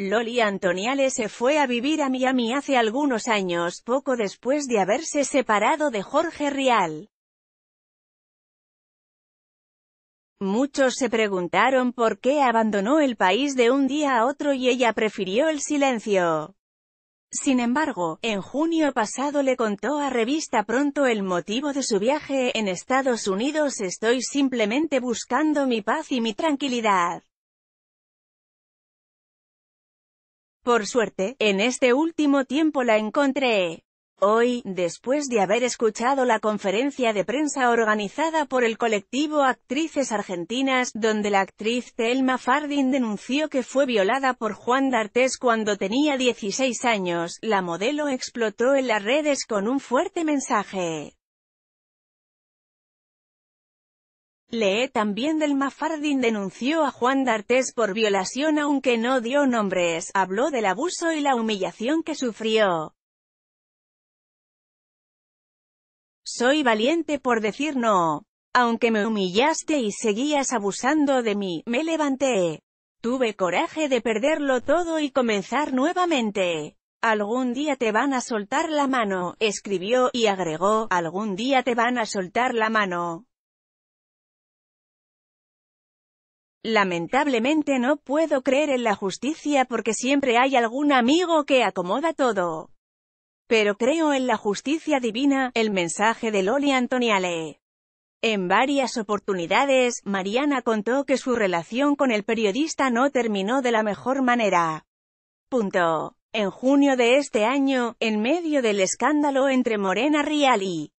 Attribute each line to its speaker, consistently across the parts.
Speaker 1: Loli Antoniale se fue a vivir a Miami hace algunos años, poco después de haberse separado de Jorge Rial. Muchos se preguntaron por qué abandonó el país de un día a otro y ella prefirió el silencio. Sin embargo, en junio pasado le contó a Revista Pronto el motivo de su viaje en Estados Unidos estoy simplemente buscando mi paz y mi tranquilidad. Por suerte, en este último tiempo la encontré. Hoy, después de haber escuchado la conferencia de prensa organizada por el colectivo Actrices Argentinas, donde la actriz Thelma Fardin denunció que fue violada por Juan D'Artes cuando tenía 16 años, la modelo explotó en las redes con un fuerte mensaje. Lee también del Mafardín denunció a Juan D'Artes por violación aunque no dio nombres, habló del abuso y la humillación que sufrió. Soy valiente por decir no. Aunque me humillaste y seguías abusando de mí, me levanté. Tuve coraje de perderlo todo y comenzar nuevamente. Algún día te van a soltar la mano, escribió, y agregó, algún día te van a soltar la mano. Lamentablemente no puedo creer en la justicia porque siempre hay algún amigo que acomoda todo. Pero creo en la justicia divina, el mensaje de Loli Antoniale. En varias oportunidades, Mariana contó que su relación con el periodista no terminó de la mejor manera. Punto. En junio de este año, en medio del escándalo entre Morena Rial y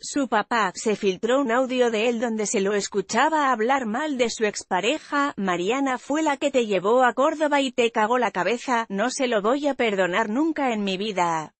Speaker 1: su papá, se filtró un audio de él donde se lo escuchaba hablar mal de su expareja, Mariana fue la que te llevó a Córdoba y te cagó la cabeza, no se lo voy a perdonar nunca en mi vida.